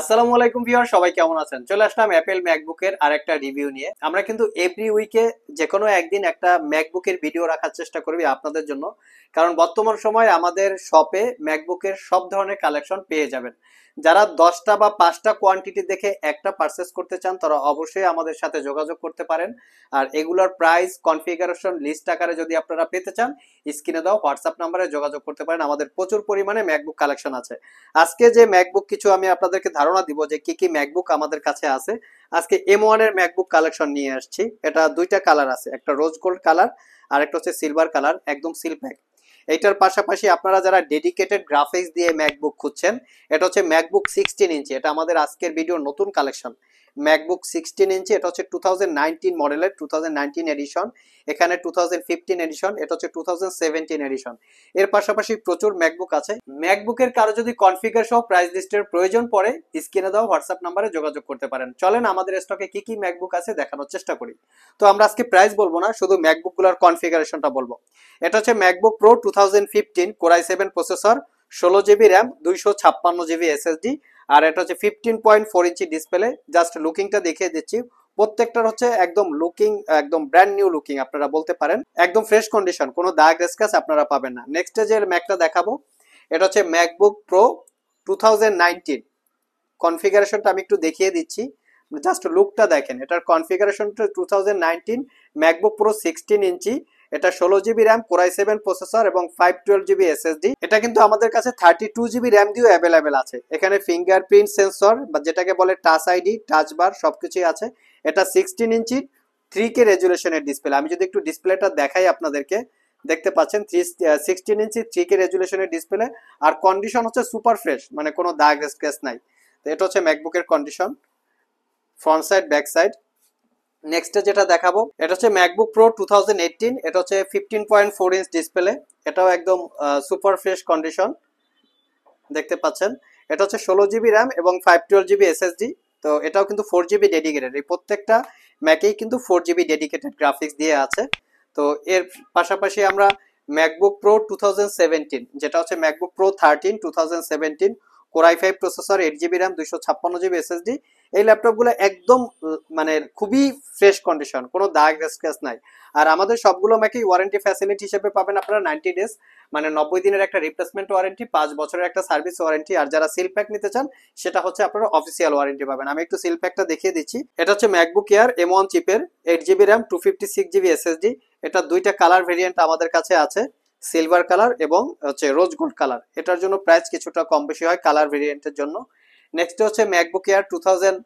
আসসালামু আলাইকুম ভিউয়ার সবাই কেমন আছেন চলে আসলাম অ্যাপেল ম্যাকবুকের আরেকটা রিভিউ নিয়ে আমরা কিন্তু এভরি উইকে যে কোনো একদিন একটা ম্যাকবুকের ভিডিও রাখার চেষ্টা করবি আপনাদের জন্য কারণ বর্তমান সময় আমাদের শপে ম্যাকবুকের সব ধরনের কালেকশন পেয়ে যাবেন যারা দশটা বা পাঁচটা কোয়ান্টিটি দেখে একটা পারচেস করতে চান তারা অবশ্যই আমাদের সাথে যোগাযোগ করতে পারেন আর এগুলোর প্রাইস কনফিগারেশন লিস্ট আকারে যদি আপনারা পেতে চান স্ক্রিনে দেওয়া হোয়াটসঅ্যাপ নাম্বারে যোগাযোগ করতে পারেন আমাদের প্রচুর পরিমাণে ম্যাকবুক কালেকশন আছে আজকে যে ম্যাকবুক কিছু আমি আপনাদেরকে ধারণা দিব যে কি কি ম্যাকবুক আমাদের কাছে আছে আজকে এম এর ম্যাকবুক কালেকশন নিয়ে আসছি এটা দুইটা কালার আছে একটা রোজ গোল্ড কালার আর একটা হচ্ছে সিলভার কালার একদম সিল প্যাক এইটার পাশাপাশি আপনারা যারা ডেডিকেটেড গ্রাফিক্স দিয়ে ম্যাকবুক খুঁজছেন এটা হচ্ছে ম্যাকবুক সিক্সটিন ইঞ্চি এটা আমাদের আজকের ভিডিওর নতুন কালেকশন ম্যাকবুক সিক্সটিন ইঞ্চি এটা হচ্ছে টু থাউজেন্ড নাইনটিন মডেলের টু থাউজেন্ড নাইনটিন এডিশন এখানে টু থাউজেন্ড ফিফটিন এডিশন এটা হচ্ছে টু থাউজেন্ড সেভেন্টিন এডিশন এর পাশাপাশি প্রচুর ম্যাকবুক আছে ম্যাকবুকের কারো যদি কনফিগার সহ প্রাইস লিস্টের প্রয়োজন পড়ে স্ক্রিনে দেওয়া হোয়াটসঅ্যাপ নাম্বারে যোগাযোগ করতে পারেন চলেন আমাদের স্টকে কি কি ম্যাকবুক আছে দেখানোর চেষ্টা করি তো আমরা আজকে প্রাইস বলবো না শুধু ম্যাকবুকগুলোর কনফিগারেশনটা বলবো এটা হচ্ছে MacBook Pro two thousand fifteen core i seven processor ষোলো জিবি র্যাম দুইশো ছাপ্পান্ন জিবি এসএসডি আর এটা হচ্ছে fifteen point four inch display just লুকিংটা দেখিয়ে দিচ্ছি প্রত্যেকটার হচ্ছে একদম লুকিং একদম ব্র্যান্ড নিউ লুকিং আপনারা বলতে পারেন একদম ফ্রেশ কন্ডিশন কোনো দাগ রেসকাস আপনারা পাবেন না নেক্সট যে ম্যাকটা দেখাবো এটা হচ্ছে ম্যাকবুক প্রো টু কনফিগারেশনটা আমি একটু দেখিয়ে দিচ্ছি জাস্ট লুকটা দেখেন এটার কনফিগারেশনটা two thousand nineteen MacBook Pro sixteen inch এটা ষোলো GB RAM core i seven processor এবং ফাইভ টুয়েলভ জিবি এসএসডি এটা কিন্তু আমাদের কাছে থার্টি টু জিবি র্যাম দিয়েও অ্যাভেলেবেল আছে এখানে ফিঙ্গারপ্রিন্ট সেন্সর বা যেটাকে বলে টাচ আইডি টাচ বার সবকিছুই আছে এটা সিক্সটিন ইঞ্চি থ্রি কে রেজুলেশনের ডিসপ্লে আমি যদি একটু ডিসপ্লেটা দেখাই আপনাদেরকে দেখতে পাচ্ছেন three sixteen inch three K রেজুলেশনের ডিসপ্লে আর কন্ডিশন হচ্ছে সুপার ফ্রেশ মানে কোনো দাগ স্ক্রেস নাই তো এটা হচ্ছে ম্যাকবুকের condition front side back side নেক্সটে যেটা দেখাবো এটা হচ্ছে ম্যাকবুক প্রো টু এটা হচ্ছে fifteen point four inch display এটাও একদম সুপার ফ্রেশ কন্ডিশন দেখতে পাচ্ছেন এটা হচ্ছে ষোলো জিবি র্যাম এবং ফাইভ টুয়েলভ জিবি এসএসডি তো এটাও কিন্তু ফোর জিবি ডেডিকেটেড এই প্রত্যেকটা ম্যাকেই কিন্তু ফোর জিবি ডেডিকেটেড গ্রাফিক্স দিয়ে আছে তো এর পাশাপাশি আমরা ম্যাকবুক প্রো টু যেটা হচ্ছে MacBook Pro thirteen two thousand seventeen Core i five processor eight GB RAM দুশো ছাপ্পান্ন জিবি এসএসডি এই ল্যাপটপগুলো একদম মানে খুবই ফ্রেশ কন্ডিশন কোনো দাগ স্ক্র্যাচ নাই আর আমাদের সবগুলো ম্যাকে ওয়ারেন্টি ফ্যাসিলিটি হিসেবে পাবেন আপনারা নাইনটি ডেজ মানে নব্বই দিনের একটা রিপ্লেসমেন্ট ওয়ারেন্টি পাঁচ বছরের একটা সার্ভিস ওয়ারেন্টি আর যারা সিল প্যাক নিতে চান সেটা হচ্ছে আপনারা অফিসিয়াল ওয়ারেন্টি পাবেন আমি একটু সিল প্যাকটা দেখিয়ে দিচ্ছি এটা হচ্ছে ম্যাকবুক এয়ার এম ওয়ান চিপের eight GB RAM two fifty six GB SSD এটা দুইটা কালার ভেরিয়েন্ট আমাদের কাছে আছে সিলভার কালার এবং হচ্ছে রোজ গোল্ড কালার এটার জন্য প্রাইস কিছুটা কম বেশি হয় কালার ভেরিয়েন্টের জন্য নেক্সট হচ্ছে MacBook Air two thousand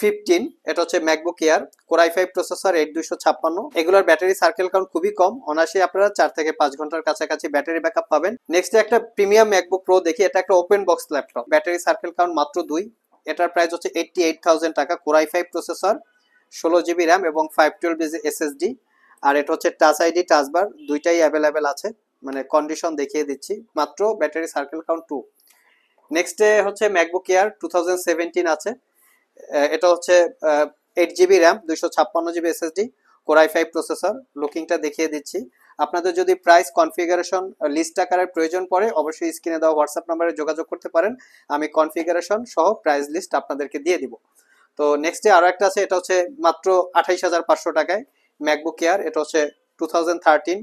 fifteen এটা হচ্ছে MacBook Air Core i five processor eight দুইশো ছাপ্পান্ন এগুলোর ব্যাটারি সার্কেল কাউন্ট খুবই কম অনায়াসে আপনারা চার থেকে পাঁচ ঘন্টার কাছাকাছি ব্যাটারি ব্যাকআপ পাবেন নেক্সট একটা প্রিমিয়াম ম্যাকবুক প্রো দেখি এটা একটা open box laptop battery circle count মাত্র দুই এটার প্রাইস হচ্ছে এইটটি এইট থাউজেন্ড টাকা কোরাই ফাইভ প্রসেসর ষোলো জিবি র্যাম এবং ফাইভ টুয়েলভ জিবি এসএসডি আর এটা হচ্ছে টাচ আইডি টাচবার দুইটাই অ্যাভেলেবেল আছে মানে কন্ডিশন দেখিয়ে দিচ্ছি মাত্র ব্যাটারি সার্কেল কাউন্ট টু নেক্সটে হচ্ছে ম্যাকবুক এয়ার টু আছে এটা হচ্ছে এইট জিবি র্যাম দুইশো ছাপ্পান্ন GB SSD Core i five processor লুকিংটা দেখিয়ে দিচ্ছি আপনাদের যদি প্রাইস কনফিগারেশন লিস্ট আকারের প্রয়োজন পড়ে অবশ্যই স্ক্রিনে দেওয়া হোয়াটসঅ্যাপ নাম্বারে যোগাযোগ করতে পারেন আমি কনফিগারেশন সহ প্রাইস লিস্ট আপনাদেরকে দিয়ে দিব তো নেক্সটে আরও একটা আছে এটা হচ্ছে মাত্র আঠাইশ হাজার পাঁচশো টাকায় ম্যাকবুক এয়ার এটা হচ্ছে two thousand thirteen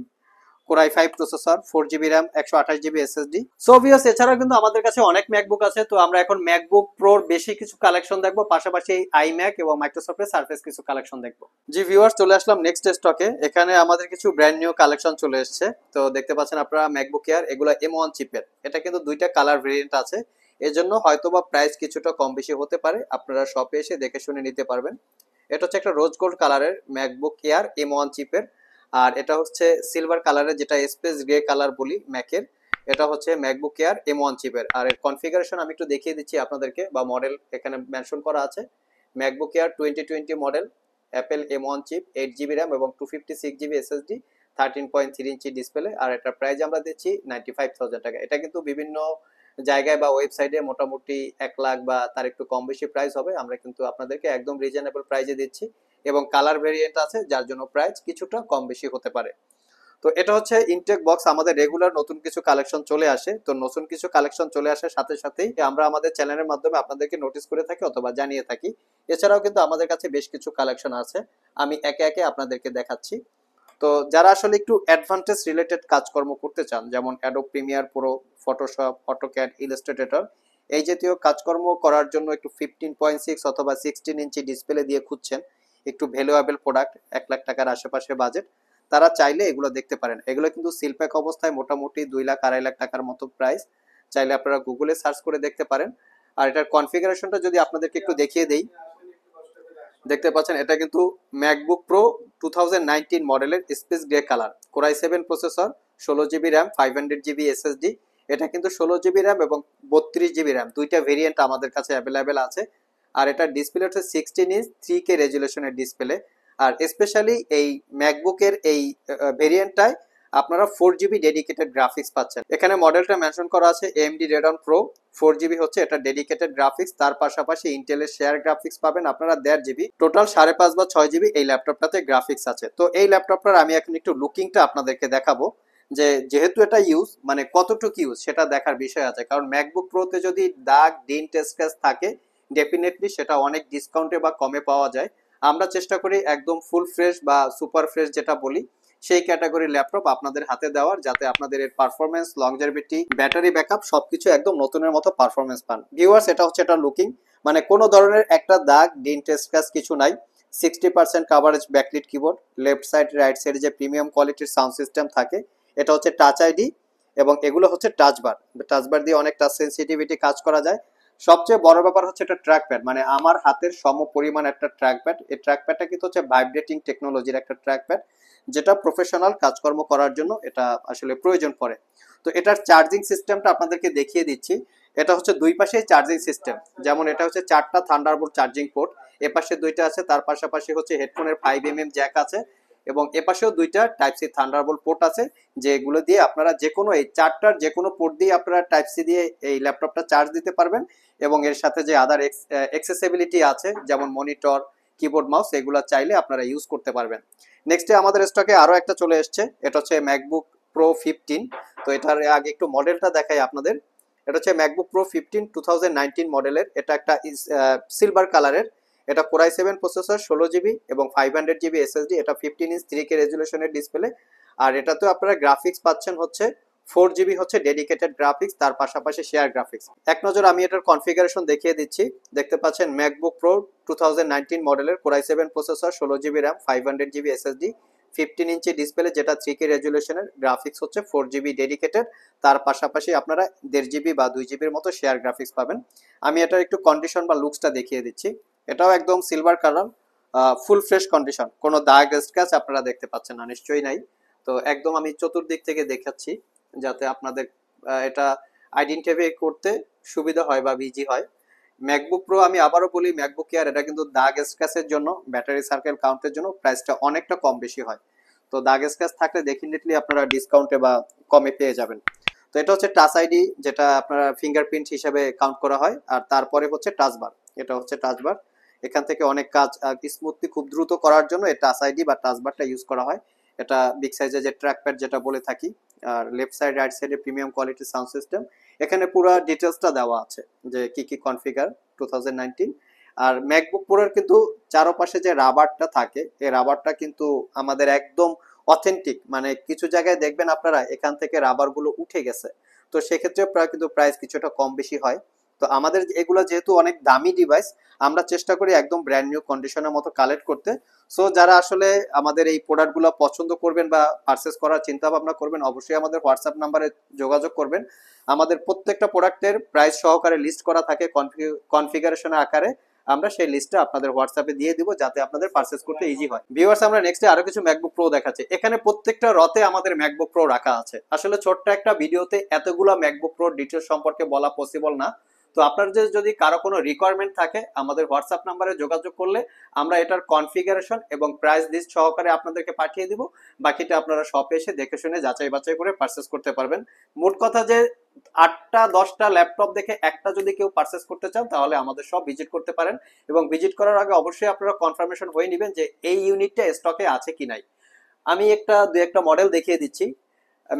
Core i five processor four GB RAM একশো আঠাশ জিবি এসএসডি সোভিয়াস এছাড়াও কিন্তু আমাদের কাছে অনেক ম্যাকবুক আছে তো আমরা এখন ম্যাকবুক প্রোর বেশি কিছু কালেকশন দেখবো পাশাপাশি আই ম্যাক এবং মাইক্রোসফটের সার্ফেস কিছু কালেকশন দেখবো জি ভিউয়ার্স চলে আসলাম নেক্সট স্টকে এখানে আমাদের কিছু ব্র্যান্ড নিউ কালেকশন চলে এসছে তো দেখতে পাচ্ছেন আপনারা ম্যাকবুক এয়ার এগুলো এম ওয়ান চিপের এটা কিন্তু দুইটা কালার ভেরিয়েন্ট আছে এজন্য হয়তো বা প্রাইস কিছুটা কম বেশি হতে পারে আপনারা শপে এসে দেখে শুনে নিতে পারবেন এটা হচ্ছে একটা রোজ গোল্ড কালারের ম্যাকবুক এয়ার এম ওয়ান চিপের আর এটা হচ্ছে সিলভার কালারের যেটা স্পেস গ্রে কালার বলি ম্যাকের এটা হচ্ছে ম্যাকবুক এয়ার এম ওয়ান চিপের আর এর কনফিগারেশন আমি একটু দেখিয়ে দিচ্ছি আপনাদেরকে বা মডেল এখানে মেনশন করা আছে MacBook Air twenty twenty model Apple M one chip eight GB RAM এবং two fifty six GB SSD thirteen point three inch display আর এটার প্রাইস আমরা দিচ্ছি নাইনটি ফাইভ থাউজেন্ড টাকা এটা কিন্তু বিভিন্ন জায়গায় বা ওয়েবসাইটে মোটামুটি এক লাখ বা তার একটু কম বেশি প্রাইস হবে আমরা কিন্তু আপনাদেরকে একদম রিজনেবল প্রাইজে দিচ্ছি এবং কালার ভেরিয়েন্ট আছে যার জন্য প্রাইস কিছুটা কম বেশি হতে পারে তো এটা হচ্ছে ইনটেক বক্স আমাদের রেগুলার নতুন কিছু কালেকশন চলে আসে তো নতুন কিছু কালেকশন চলে আসার সাথে সাথেই আমরা আমাদের চ্যানেলের মাধ্যমে আপনাদেরকে নোটিস করে থাকি অথবা জানিয়ে থাকি এছাড়াও কিন্তু আমাদের কাছে বেশ কিছু কালেকশন আছে আমি একে একে আপনাদেরকে দেখাচ্ছি তো যারা আসলে একটু অ্যাডভান্টেজ রিলেটেড কাজকর্ম করতে চান যেমন Adobe Premiere Pro Photoshop AutoCAD Illustrator এই জাতীয় কাজকর্ম করার জন্য একটু ফিফটিন পয়েন্ট সিক্স অথবা সিক্সটিন ইঞ্চি ডিসপ্লে দিয়ে খুঁজছেন একটু ভ্যালুয়েবল প্রোডাক্ট এক লাখ টাকার আশেপাশে বাজেট তারা চাইলে এগুলো দেখতে পারেন এগুলো কিন্তু সিলপ্যাক অবস্থায় মোটামুটি দুই লাখ আড়াই লাখ টাকার মতো প্রাইস চাইলে আপনারা গুগলে সার্চ করে দেখতে পারেন আর এটার কনফিগারেশনটা যদি আপনাদেরকে একটু দেখিয়ে দেই দেখতে পাচ্ছেন এটা কিন্তু ম্যাকবুক প্রো টু মডেলের space grey colour Core i seven processor ষোলো GB RAM five hundred GB SSD এটা কিন্তু ষোলো জিবি র্যাম এবং বত্রিশ জিবি র্যাম দুইটা ভেরিয়েন্ট আমাদের কাছে অ্যাভেলেবেল আছে আর এটা ডিসপ্লে হচ্ছে সিক্সটিন ইঞ্চ থ্রি কে রেজুলেশনের ডিসপ্লে আর স্পেশালি এই ম্যাকবুকের এই ভেরিয়েন্টটায় আপনারা ফোর জিবি ডেডিকেটেড গ্রাফিক্স পাচ্ছেন এখানে মডেলটা মেনশন করা আছে AMD Radeon Pro four GB হচ্ছে এটা ডেডিকেটেড গ্রাফিক্স তার পাশাপাশি ইন্টেলের শেয়ার গ্রাফিক্স পাবেন আপনারা দেড় জিবি টোটাল সাড়ে পাঁচ বা ছয় জিবি এই ল্যাপটপটাতে গ্রাফিক্স আছে তো এই ল্যাপটপটার আমি এখন একটু লুকিংটা আপনাদেরকে দেখাবো যে যেহেতু এটা ইউজ মানে কতটুকু ইউজ সেটা দেখার বিষয় আছে কারণ ম্যাকবুক প্রোতে যদি দাগ ডিন টেস্ট থাকে ডেফিনেটলি সেটা অনেক ডিসকাউন্টে বা কমে পাওয়া যায় আমরা চেষ্টা করি একদম ফুল ফ্রেশ বা সুপার ফ্রেশ যেটা বলি সেই ক্যাটাগরি ল্যাপটপ আপনাদের হাতে দেওয়ার যাতে আপনাদের এর পারফরমেন্স লংজারভিটি ব্যাটারি ব্যাকআপ সবকিছু একদম নতুনের মতো পারফরমেন্স পান ভিউয়ার্স এটা হচ্ছে এটা লুকিং মানে কোনো ধরনের একটা দাগ ডিনটেস কিছু নাই sixty percent coverage backlit keyboard left side right সাইডে যে প্রিমিয়াম কোয়ালিটির সাউন্ড সিস্টেম থাকে এটা হচ্ছে টাচ আইডি এবং এগুলো হচ্ছে টাচবার টাচবার দিয়ে অনেক টাচ সেন্সিটিভিটি কাজ করা যায় সবচেয়ে বড় ব্যাপার হচ্ছে এটা ট্র্যাকপ্যাড মানে আমার হাতের সম পরিমাণ একটা ট্র্যাকপ্যাড এই ট্র্যাকপ্যাডটা কিন্তু হচ্ছে ভাইব্রেটিং টেকনোলজির একটা ট্র্যাকপ্যাড যেটা প্রফেশনাল কাজকর্ম করার জন্য এটা আসলে প্রয়োজন পড়ে তো এটার চার্জিং সিস্টেমটা আপনাদেরকে দেখিয়ে দিচ্ছি এটা হচ্ছে দুই পাশে চার্জিং সিস্টেম যেমন এটা হচ্ছে চারটা থান্ডারবোর্ড চার্জিং পোর্ট এ পাশে দুইটা আছে তার পাশাপাশি হচ্ছে হেডফোনের ফাইভ এম এম জ্যাক আছে এবং এপাশেও দুইটা টাইপ সি থান্ডারবোল্ট পোর্ট আছে যেগুলো দিয়ে আপনারা যে কোনো এই চারটার যে কোনো পোর্ট দিয়ে আপনারা টাইপ সি দিয়ে এই ল্যাপটপটা চার্জ দিতে পারবেন এবং এর সাথে যে আদার এক্সেসিবিলিটি আছে যেমন মনিটর কিবোর্ড মাউস এগুলো চাইলে আপনারা ইউজ করতে পারবেন নেক্সটে আমাদের স্টকে আরও একটা চলে এসছে এটা হচ্ছে ম্যাকবুক প্রো ফিফটিন তো এটার আগে একটু মডেলটা দেখাই আপনাদের এটা হচ্ছে ম্যাকবুক প্রো ফিফটিন টু মডেলের এটা একটা সিলভার কালারের এটা কোরাই সেভেন প্রসেসর ষোলো জিবি এবং ফাইভ হান্ড্রেড জিবি এসএসডি এটা ফিফটিন ইঞ্চ থ্রি কে রেজুলেশনের ডিসপ্লে আর তো আপনারা গ্রাফিক্স পাচ্ছেন হচ্ছে ফোর জিবি হচ্ছে ডেডিকেটেড গ্রাফিক্স তার পাশাপাশি শেয়ার গ্রাফিক্স এক নজর আমি এটার কনফিগারেশন দেখিয়ে দিচ্ছি দেখতে পাচ্ছেন ম্যাকবুক প্রো টু থাউজেন্ড মডেলের কোরাই সেভেন প্রসেসর ষোলো GB RAM five hundred GB SSD fifteen inch display যেটা থ্রি কে রেজুলেশনের গ্রাফিক্স হচ্ছে ফোর জিবি ডেডিকেটেড তার পাশাপাশি আপনারা দেড় জিবি বা দুই জিবির মতো শেয়ার গ্রাফিক্স পাবেন আমি এটার একটু কন্ডিশন বা লুকসটা দেখিয়ে দিচ্ছি এটাও একদম silver colour full fresh condition কোনো দাগ স্ক্যাচ আপনারা দেখতে পাচ্ছেন না নিশ্চয়ই নাই তো একদম আমি চতুর্দিক থেকে দেখাচ্ছি যাতে আপনাদের এটা আইডেন্টিফাই করতে সুবিধা হয় বা বিজি হয় ম্যাকবুক প্রো আমি আবারও বলি ম্যাকবুক এয়ার এটা কিন্তু দাগ স্ক্যাচের জন্য ব্যাটারি সার্কেল কাউন্টের জন্য প্রাইসটা অনেকটা কম বেশি হয় তো দাগ স্ক্যাচ থাকলে ডেফিনেটলি আপনারা ডিসকাউন্টে বা কমে পেয়ে যাবেন তো এটা হচ্ছে টাচ আইডি যেটা আপনারা ফিঙ্গারপ্রিন্ট হিসেবে কাউন্ট করা হয় আর তারপরে হচ্ছে টাচ বার এটা হচ্ছে টাচ বার এখান থেকে অনেক কাজ স্মুথলি খুব দ্রুত করার জন্য এটা টাচ আইডি বা টাচ বারটা ইউজ করা হয় এটা বিগ সাইজের যে ট্র্যাক প্যাড যেটা বলে থাকি আর লেফট সাইড রাইট সাইডে প্রিমিয়াম কোয়ালিটি সাউন্ড সিস্টেম এখানে পুরো ডিটেলসটা দেওয়া আছে যে কি কি কনফিগার টু আর ম্যাকবুক পুরোর কিন্তু চারপাশে যে রাবারটা থাকে এই রাবারটা কিন্তু আমাদের একদম অথেন্টিক মানে কিছু জায়গায় দেখবেন আপনারা এখান থেকে রাবারগুলো উঠে গেছে তো সেক্ষেত্রে প্রায় কিন্তু প্রাইস কিছুটা কম বেশি হয় তো আমাদের এগুলো যেহেতু অনেক দামি ডিভাইস আমরা চেষ্টা করি একদম ব্র্যান্ড নিউ কন্ডিশনের মতো কালেক্ট করতে সো যারা আসলে আমাদের এই প্রোডাক্টগুলো পছন্দ করবেন বা পারচেস করার চিন্তা ভাবনা করবেন অবশ্যই আমাদের হোয়াটসঅ্যাপ নাম্বারে যোগাযোগ করবেন আমাদের প্রত্যেকটা প্রোডাক্টের প্রাইস সহকারে লিস্ট করা থাকে কনফিগারেশনের আকারে আমরা সেই লিস্টটা আপনাদের হোয়াটসঅ্যাপে দিয়ে দিব যাতে আপনাদের পারচেস করতে ইজি হয় ভিউয়ার্স আমরা নেক্সটে আরো কিছু ম্যাকবুক প্রো দেখাচ্ছি এখানে প্রত্যেকটা রতে আমাদের ম্যাকবুক প্রো রাখা আছে আসলে ছোট্ট একটা ভিডিওতে এতগুলো ম্যাকবুক প্রো ডিটেলস সম্পর্কে বলা পসিবল না তো আপনাদের যদি কারো কোনো রিকোয়ারমেন্ট থাকে আমাদের হোয়াটসঅ্যাপ নাম্বারে যোগাযোগ করলে আমরা এটার কনফিগারেশন এবং প্রাইস লিস্ট সহকারে আপনাদেরকে পাঠিয়ে দিব বাকিটা আপনারা শপে এসে দেখে শুনে যাচাই বাছাই করে পারচেস করতে পারবেন মোট কথা যে আটটা দশটা ল্যাপটপ দেখে একটা যদি কেউ পারচেস করতে চান তাহলে আমাদের সব ভিজিট করতে পারেন এবং ভিজিট করার আগে অবশ্যই আপনারা কনফার্মেশন হয়ে নেবেন যে এই ইউনিটটা স্টকে আছে কি নাই আমি একটা দু একটা মডেল দেখিয়ে দিচ্ছি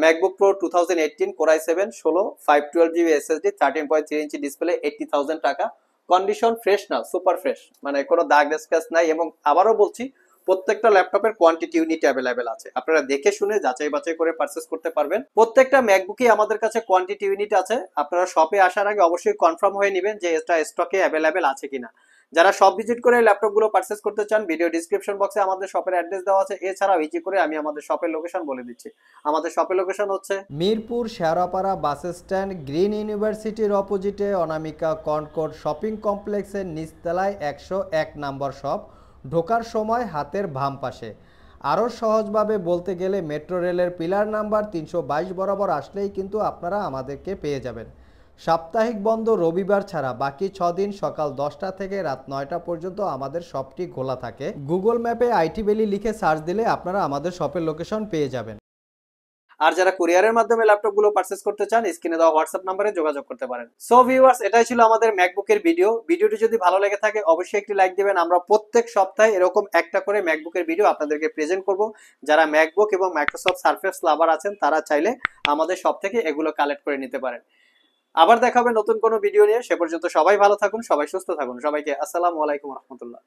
MacBook Pro two thousand eighteen Core i seven ষোলো five twelve GB SSD thirteen point three inch display eighty thousand টাকা কন্ডিশন ফ্রেশ না সুপার ফ্রেশ মানে কোনো দাগ স্ক্র্যাচ নাই এবং আবারও বলছি প্রত্যেকটা ল্যাপটপের কোয়ান্টিটি ইউনিট অ্যাভেলেবেল আছে আপনারা দেখে শুনে যাচাই বাছাই করে পারচেস করতে পারবেন প্রত্যেকটা ম্যাকবুকই আমাদের কাছে কোয়ান্টিটি ইউনিট আছে আপনারা শপে আসার আগে অবশ্যই কনফার্ম হয়ে নেবেন যে এটা স্টকে অ্যাভেলেবেল আছে কিনা যারা সব ভিজিট করে ল্যাপটপগুলো পারচেস করতে চান ভিডিও ডিসক্রিপশন বক্সে আমাদের শপের অ্যাড্রেস দেওয়া আছে এছাড়া ভিজিট করে আমি আমাদের শপের লোকেশন বলে দিচ্ছি আমাদের শপের লোকেশন হচ্ছে Mirpur Shewrapara bus stand green ইউনিভার্সিটির অপোজিটে অনামিকা কনকোট শপিং কমপ্লেক্সের নিচতলায় একশো এক নম্বর শপ ঢোকার সময় হাতের ভাম পাশে আরও সহজভাবে বলতে গেলে মেট্রো রেলের পিলার নাম্বার তিনশো বরাবর আসলেই কিন্তু আপনারা আমাদেরকে পেয়ে যাবেন সাপ্তাহিক বন্ধ রবিবার ছাড়া বাকি ছ দিন সকাল দশটা থেকে রাত নয়টা পর্যন্ত আমাদের শপটি খোলা থাকে গুগল ম্যাপে আইটি বেলি লিখে সার্চ দিলে আপনারা আমাদের শপের লোকেশন পেয়ে যাবেন আর যারা কুরিয়ারের মাধ্যমে ল্যাপটপগুলো পারচেস করতে চান স্ক্রিনে দেওয়া হোয়াটসঅ্যাপ নাম্বারে যোগাযোগ করতে পারেন সো ভিউয়ার্স এটাই ছিল আমাদের ম্যাকবুকের ভিডিও ভিডিওটি যদি ভালো লেগে থাকে অবশ্যই একটি লাইক দিবেন আমরা প্রত্যেক সপ্তাহে এরকম একটা করে ম্যাকবুকের ভিডিও আপনাদেরকে প্রেজেন্ট করব যারা ম্যাকবুক এবং মাইক্রোসফট সার্ফেস লাভার আছেন তারা চাইলে আমাদের সব থেকে এগুলো কালেক্ট করে নিতে পারেন আবার দেখা হবে নতুন কোনো ভিডিও নিয়ে সে পর্যন্ত সবাই ভালো থাকুন সবাই সুস্থ থাকুন সবাইকে আসসালামু আলাইকুম রহমতুল্লাহ